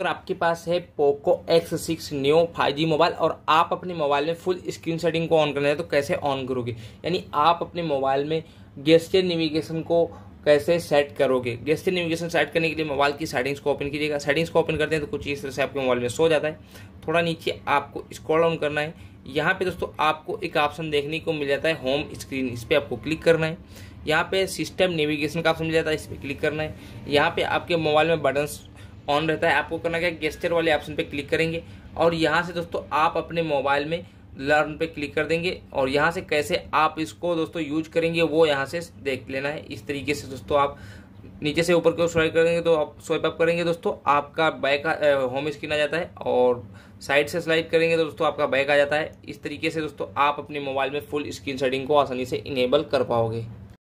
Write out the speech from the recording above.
अगर आपके पास है Poco X six new five G mobile और आप अपने मोबाइल में फुल स्क्रीन सेटिंग को ऑन करना है तो कैसे ऑन करोगे यानी आप अपने मोबाइल में गेस्टर नेविगेशन को कैसे सेट करोगे गेस्टर नेविगेशन सेट करने के लिए मोबाइल की सेटिंग्स को ओपन कीजिएगा सेटिंग्स को ओपन करते हैं तो कुछ इस तरह से आपके मोबाइल में सो जाता है थोड़ा नीचे आपको स्क्रॉल ऑन करना है यहाँ पे दोस्तों आपको एक ऑप्शन देखने को मिल जाता है होम स्क्रीन इस पर आपको क्लिक करना है यहाँ पे सिस्टम नेविगेशन का ऑप्शन मिल जाता है इस पर क्लिक करना है यहाँ पे आपके मोबाइल में बटन्स ऑन रहता है आपको करना क्या गेस्टर वाले ऑप्शन पे क्लिक करेंगे और यहाँ से दोस्तों आप अपने मोबाइल में लर्न पे क्लिक कर देंगे और यहाँ से कैसे आप इसको दोस्तों यूज करेंगे वो यहाँ से देख लेना है इस तरीके से दोस्तों आप नीचे से ऊपर को स्वाइप करेंगे तो आप स्वाइप अप करेंगे दोस्तों आपका बैक होम स्क्रीन आ जाता है और साइड से स्लाइड करेंगे तो दोस्तों आपका बैक आ जाता है इस तरीके से दोस्तों आप अपने मोबाइल में फुल स्क्रीन सेटिंग को आसानी से इनेबल कर पाओगे